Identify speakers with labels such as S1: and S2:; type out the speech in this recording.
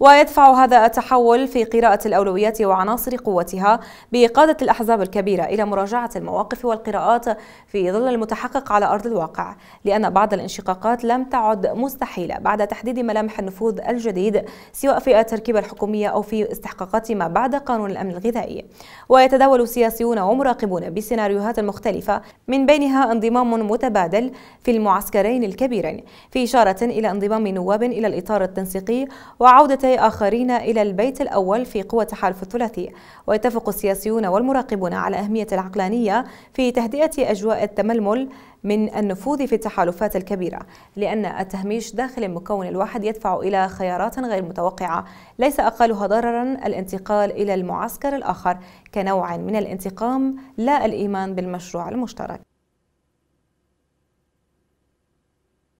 S1: ويدفع هذا التحول في قراءة الأولويات وعناصر قوتها بقادة الأحزاب الكبيرة إلى مراجعة المواقف والقراءات في ظل المتحقق على أرض الواقع لأن بعض الانشقاقات لم تعد مستحيلة بعد تحديد ملامح النفوذ الجديد سواء في التركيبة الحكومية أو في استحقاقات ما بعد قانون الأمن الغذائي ويتداول سياسيون ومراقبون بسيناريوهات مختلفة من بينها انضمام متبادل في المعسكرين الكبيرين في إشارة إلى انضمام نواب إلى الإطار التنسيقي وعودة آخرين إلى البيت الأول في قوة تحالف الثلاثي ويتفق السياسيون والمراقبون على أهمية العقلانية في تهدئة أجواء التململ من النفوذ في التحالفات الكبيرة لأن التهميش داخل المكون الواحد يدفع إلى خيارات غير متوقعة ليس أقلها ضررا الانتقال إلى المعسكر الآخر كنوع من الانتقام لا الإيمان بالمشروع المشترك